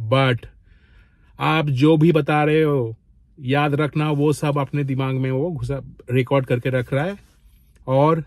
but आप जो भी बता रहे हो याद रखना वो सब अपने दिमाग में वो घुसा रिकॉर्ड करके रख रहा है और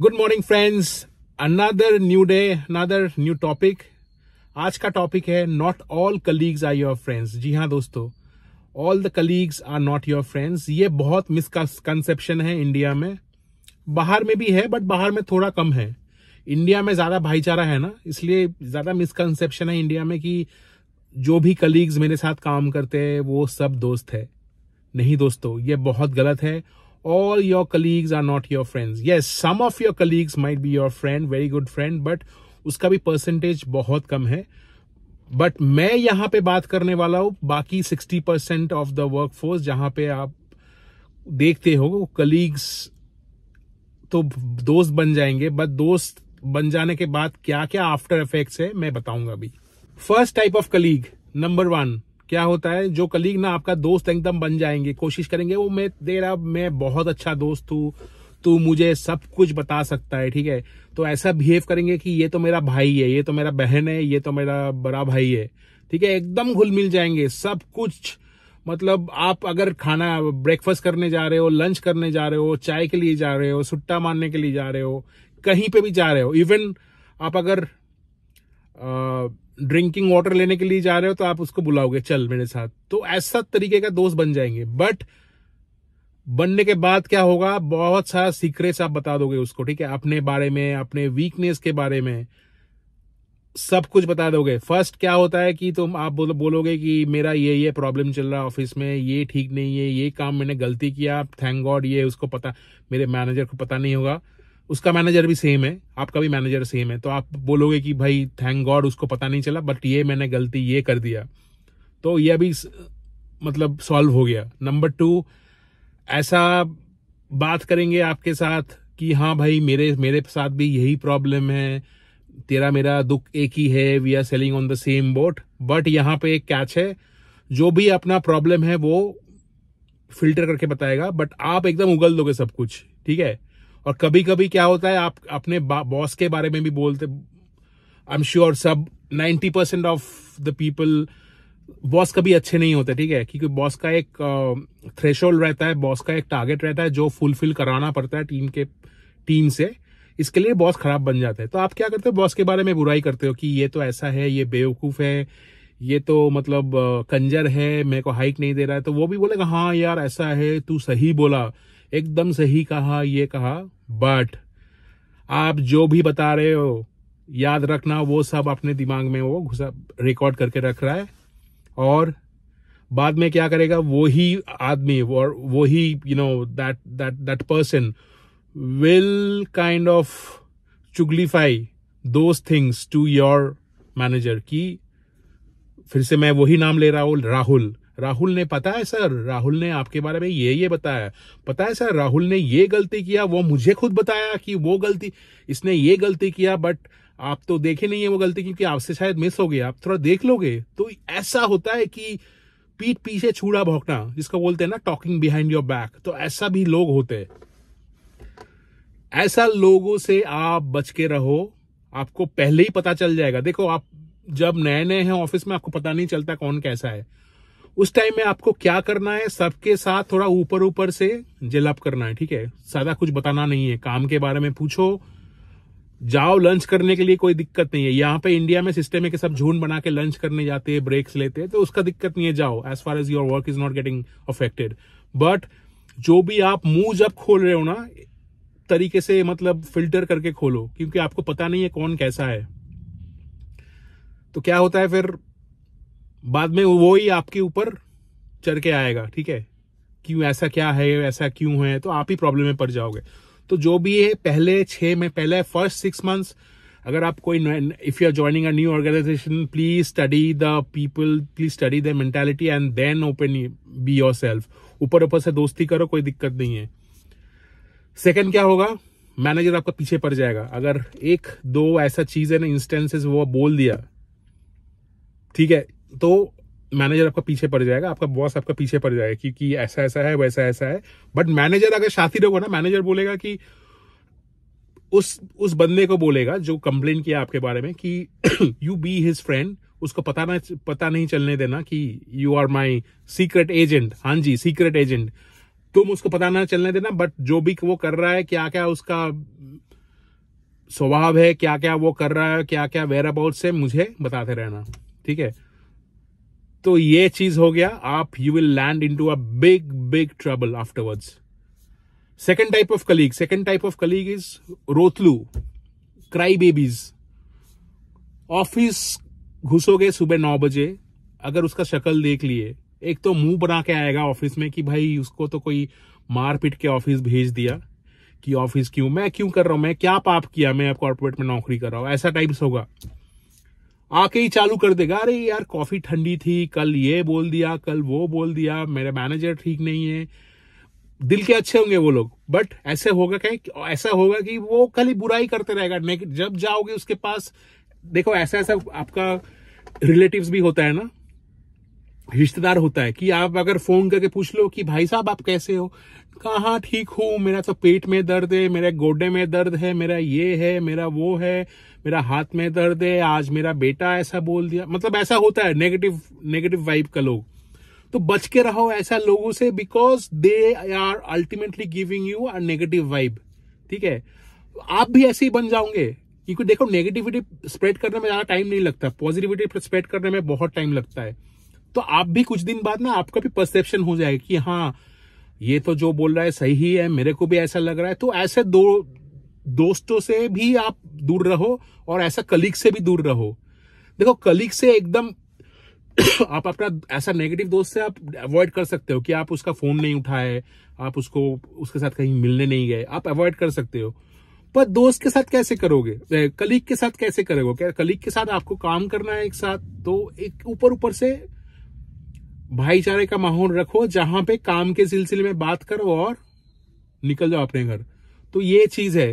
good morning friends another new day another new topic आज का टॉपिक है not all colleagues are your friends जी हाँ दोस्तों all the colleagues are not your friends ये बहुत मिसकंसेप्शन है इंडिया में बाहर में भी है बट बाहर में थोड़ा कम है इंडिया में ज्यादा भाईचारा है ना इसलिए ज्यादा मिसकंसेप्शन है इंडिया में कि जो भी कलीग्स मेरे साथ काम करते हैं वो सब दोस्त है नहीं दोस्तों ये बहुत गलत है all your colleagues are not your friends ये some of your colleagues might be your friend very good friend but उसका भी परसेंटेज बहुत कम है बट मैं यहां पे बात करने वाला हूं बाकी sixty percent of the workforce जहां पे आप देखते हो कलीग्स तो दोस्त बन जाएंगे बट दोस्त बन जाने के बाद क्या क्या आफ्टर इफेक्ट्स है मैं बताऊंगा अभी first type of colleague number one क्या होता है जो कलीग ना आपका दोस्त एकदम बन जाएंगे कोशिश करेंगे वो मैं दे रहा मैं बहुत अच्छा दोस्त हूँ तू मुझे सब कुछ बता सकता है ठीक है तो ऐसा बिहेव करेंगे कि ये तो मेरा भाई है ये तो मेरा बहन है ये तो मेरा बड़ा भाई है ठीक है एकदम घुल मिल जाएंगे सब कुछ मतलब आप अगर खाना ब्रेकफास्ट करने जा रहे हो लंच करने जा रहे हो चाय के लिए जा रहे हो सुट्टा मारने के लिए जा रहे हो कहीं पे भी जा रहे हो इवन आप अगर ड्रिंकिंग वाटर लेने के लिए जा रहे हो तो आप उसको बुलाओगे चल मेरे साथ तो ऐसा तरीके का दोस्त बन जाएंगे बट बनने के बाद क्या होगा बहुत सारा सीक्रेट्स आप बता दोगे उसको ठीक है अपने बारे में अपने वीकनेस के बारे में सब कुछ बता दोगे फर्स्ट क्या होता है कि तुम आप बोल, बोलोगे कि मेरा ये ये प्रॉब्लम चल रहा है ऑफिस में ये ठीक नहीं है ये काम मैंने गलती किया थैंक गॉड ये उसको पता मेरे मैनेजर को पता नहीं होगा उसका मैनेजर भी सेम है आपका भी मैनेजर सेम है तो आप बोलोगे कि भाई थैंक गॉड उसको पता नहीं चला बट ये मैंने गलती ये कर दिया तो यह भी मतलब सॉल्व हो गया नंबर टू ऐसा बात करेंगे आपके साथ कि हाँ भाई मेरे मेरे साथ भी यही प्रॉब्लम है तेरा मेरा दुख एक ही है we are sailing on the same boat but यहाँ पे एक कैच है जो भी अपना प्रॉब्लम है वो फिल्टर करके बताएगा बट आप एकदम उगल दोगे सब कुछ ठीक है और कभी कभी क्या होता है आप अपने बॉस के बारे में भी बोलते आई एम श्योर सब ninety percent of the people boss कभी अच्छे नहीं होते ठीक है क्योंकि बॉस का एक थ्रेश uh, रहता है बॉस का एक टारगेट रहता है जो फुलफिल कराना पड़ता है टीम के टीम से इसके लिए बॉस खराब बन जाता है तो आप क्या करते हो बॉस के बारे में बुराई करते हो कि ये तो ऐसा है ये बेवकूफ है ये तो मतलब कंजर है मेरे को हाइक नहीं दे रहा है तो वो भी बोलेगा हाँ यार ऐसा है तू सही बोला एकदम सही कहा ये कहा बट आप जो भी बता रहे हो याद रखना वो सब अपने दिमाग में वो घुसा रिकॉर्ड करके रख रहा है और बाद में क्या करेगा वो ही आदमी वो ही you know that that that person will kind of चुगलीफाई those things to your manager की फिर से मैं वही नाम ले रहा हूँ राहुल राहुल ने पता है सर राहुल ने आपके बारे में ये ये बताया पता है सर राहुल ने ये गलती किया वो मुझे खुद बताया कि वो गलती इसने ये गलती किया बट आप तो देखे नहीं है वो गलती क्योंकि आपसे शायद मिस हो गया आप थोड़ा देख लोगे तो ऐसा होता है कि पीठ पीछे छूड़ा भोंकना जिसको बोलते हैं ना टॉकिंग बिहाइंड योर बैक तो ऐसा भी लोग होते हैं ऐसा लोगों से आप बच के रहो आपको पहले ही पता चल जाएगा देखो आप जब नए नए हैं ऑफिस में आपको पता नहीं चलता कौन कैसा है उस टाइम में आपको क्या करना है सबके साथ थोड़ा ऊपर ऊपर से जेलअप करना है ठीक है सादा कुछ बताना नहीं है काम के बारे में पूछो जाओ लंच करने के लिए कोई दिक्कत नहीं है यहाँ पे इंडिया में सिस्टम है कि सब झुंड बना के लंच करने जाते हैं ब्रेक्स लेते हैं तो उसका दिक्कत नहीं है जाओ as far as your work is not getting affected but जो भी आप मुंह जब खोल रहे हो ना तरीके से मतलब फिल्टर करके खोलो क्योंकि आपको पता नहीं है कौन कैसा है तो क्या होता है फिर बाद में वो ही आपके ऊपर चढ़ के आएगा ठीक है क्यों ऐसा क्या है ऐसा क्यों है तो आप ही प्रॉब्लम में पड़ जाओगे तो जो भी है पहले छह में पहले फर्स्ट सिक्स मंथ्स अगर आप कोई if you are joining a new organisation please study the people please study the mentality and then open be yourself ऊपर ऊपर से दोस्ती करो कोई दिक्कत नहीं है सेकेंड क्या होगा मैनेजर आपका पीछे पड़ जाएगा अगर एक दो ऐसा चीज है ना इंस्टेंसेस वो बोल दिया ठीक है तो मैनेजर आपका पीछे पड़ जाएगा आपका बॉस आपका पीछे पड़ जाएगा क्योंकि ऐसा ऐसा है वैसा ऐसा है बट मैनेजर अगर शातिर होगा ना मैनेजर बोलेगा कि उस उस बंदे को बोलेगा जो कंप्लेन किया आपके बारे में कि यू बी हिज फ्रेंड उसको पता ना पता नहीं चलने देना कि you are my secret agent हाँ जी सीक्रेट एजेंट तुम उसको पता ना चलने देना बट जो भी वो कर रहा है क्या क्या उसका स्वभाव है क्या क्या वो कर रहा है क्या क्या वेर अबाउट से मुझे बताते रहना ठीक है तो ये चीज हो गया आप you will land into a big big trouble afterwards second type of colleague second type of colleague is रोतलू क्राई बेबीज ऑफिस घुसोगे सुबह नौ बजे अगर उसका शक्ल देख लिए एक तो मुंह बना के आएगा ऑफिस में कि भाई उसको तो कोई मार पीट के ऑफिस भेज दिया कि ऑफिस क्यों मैं क्यों कर रहा हूं मैं क्या पाप किया मैं कॉर्पोरेट में नौकरी कर रहा हूं ऐसा टाइप्स होगा आके ही चालू कर देगा अरे यार कॉफी ठंडी थी कल ये बोल दिया कल वो बोल दिया मेरा मैनेजर ठीक नहीं है दिल के अच्छे होंगे वो लोग बट ऐसे होगा कहें ऐसा होगा कि वो कल ही बुराई करते रहेगा जब जाओगे उसके पास देखो ऐसा ऐसा आपका रिलेटिव भी होता है ना रिश्तेदार होता है कि आप अगर फोन करके पूछ लो कि भाई साहब आप कैसे हो कहा ठीक हूं मेरा तो पेट में दर्द है मेरे गोडे में दर्द है मेरा ये है मेरा वो है मेरा हाथ में दर्द है आज मेरा बेटा ऐसा बोल दिया मतलब ऐसा होता है नेगेटिव नेगेटिव वाइब का लोग तो बच के रहो ऐसा लोगों से because they are ultimately giving you a negative vibe ठीक है आप भी ऐसे ही बन जाओगे क्योंकि देखो नेगेटिविटी स्प्रेड करने में ज्यादा टाइम नहीं लगता पॉजिटिविटी स्प्रेड करने में बहुत टाइम लगता है तो आप भी कुछ दिन बाद ना आपका भी परसेप्शन हो जाएगा कि हाँ ये तो जो बोल रहा है सही ही है मेरे को भी ऐसा लग रहा है तो ऐसे दो दोस्तों से भी आप दूर रहो और ऐसा कलीग से भी दूर रहो देखो कलीग से एकदम आप अपना ऐसा नेगेटिव दोस्त से आप अवॉइड कर सकते हो कि आप उसका फोन नहीं उठाए आप उसको उसके साथ कहीं मिलने नहीं गए आप अवॉइड कर सकते हो पर दोस्त के साथ कैसे करोगे कलीग के साथ कैसे करोगे क्या कलीग के साथ आपको काम करना है एक साथ तो एक ऊपर ऊपर से भाईचारे का माहौल रखो जहां पे काम के सिलसिले में बात करो और निकल जाओ अपने घर तो ये चीज है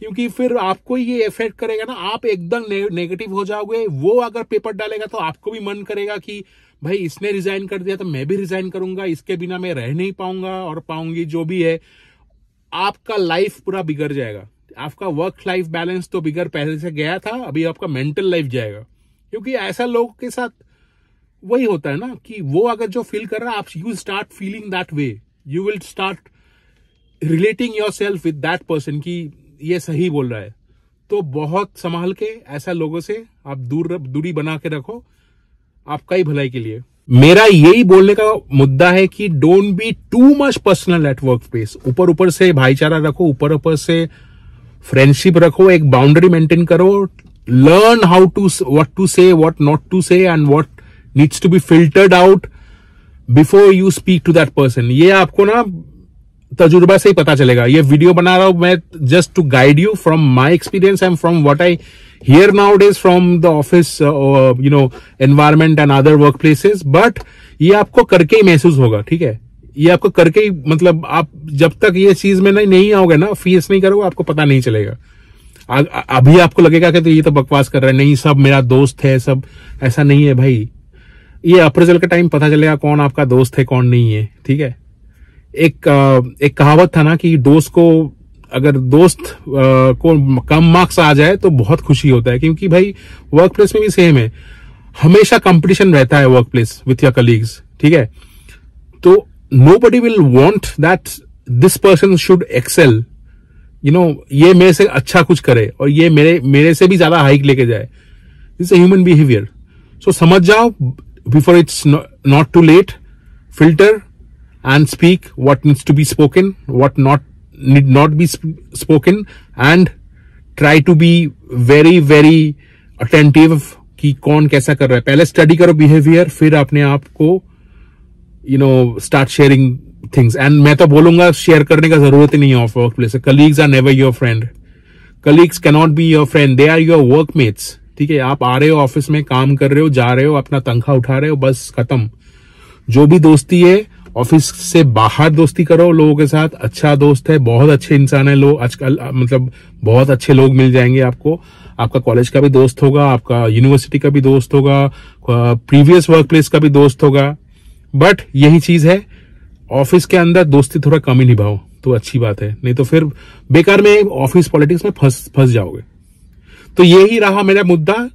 क्योंकि फिर आपको ये इफेक्ट करेगा ना आप एकदम ने, नेगेटिव हो जाओगे वो अगर पेपर डालेगा तो आपको भी मन करेगा कि भाई इसने रिजाइन कर दिया तो मैं भी रिजाइन करूंगा इसके बिना मैं रह नहीं पाऊंगा और पाऊंगी जो भी है आपका लाइफ पूरा बिगड़ जाएगा आपका वर्क लाइफ बैलेंस तो बिगड़ पहले से गया था अभी आपका मेंटल लाइफ जाएगा क्योंकि ऐसा लोगों के साथ वही होता है ना कि वो अगर जो फील कर रहा है आप you start feeling that way you will start relating yourself with that person की ये सही बोल रहा है तो बहुत संभाल के ऐसा लोगों से आप दूर दूरी बना के रखो आपका ही भलाई के लिए मेरा यही बोलने का मुद्दा है कि don't be too much personal at workplace ऊपर ऊपर से भाईचारा रखो ऊपर ऊपर से फ्रेंडशिप रखो एक बाउंड्री मेंटेन करो learn how to what to say what not to say and what needs to be filtered out before you speak to that person ये आपको ना तजुर्बा से ही पता चलेगा ये वीडियो बना रहा हूं मैं just to guide you from my experience and from what I hear nowadays from the office you know environment and other workplaces but ये आपको करके ही महसूस होगा ठीक है ये आपको करके ही मतलब आप जब तक ये चीज में नहीं नहीं आओगे ना फेस नहीं करोगे आपको पता नहीं चलेगा आ, अभी आपको लगेगा कि तो ये तो बकवास कर रहा है नहीं सब मेरा दोस्त है सब ऐसा नहीं है भाई ये अप्रेजल का टाइम पता चलेगा कौन आपका दोस्त है कौन नहीं है ठीक है एक एक कहावत था ना कि दोस्त को अगर दोस्त को कम मार्क्स आ जाए तो बहुत खुशी होता है क्योंकि भाई वर्क प्लेस में भी सेम है हमेशा कंपटीशन रहता है workplace with your colleagues ठीक है तो nobody will want that this person should excel you know ये मेरे से अच्छा कुछ करे और ये मेरे मेरे से भी ज्यादा हाइक लेके जाए दिस ह्यूमन बिहेवियर सो समझ जाओ before it's not too late filter and speak what needs to be spoken, what not need not be sp spoken, and try to be very very attentive कि कौन कैसा कर रहा है पहले study करो बिहेवियर फिर अपने आप को you know start sharing things and मैं तो बोलूंगा शेयर करने का जरूरत ही नहीं है of workplace colleagues are never your friend colleagues cannot be your friend they are your workmates ठीक है आप आ रहे हो ऑफिस में काम कर रहे हो जा रहे हो अपना तनख्वाह उठा रहे हो बस खत्म जो भी दोस्ती है ऑफिस से बाहर दोस्ती करो लोगों के साथ अच्छा दोस्त है बहुत अच्छे इंसान है लोग आजकल मतलब बहुत अच्छे लोग मिल जाएंगे आपको आपका कॉलेज का भी दोस्त होगा आपका यूनिवर्सिटी का भी दोस्त होगा प्रीवियस वर्क प्लेस का भी दोस्त होगा बट यही चीज है ऑफिस के अंदर दोस्ती थोड़ा कम ही निभाओ तो अच्छी बात है नहीं तो फिर बेकार में ऑफिस पॉलिटिक्स में फंस फंस जाओगे तो यही रहा मेरा मुद्दा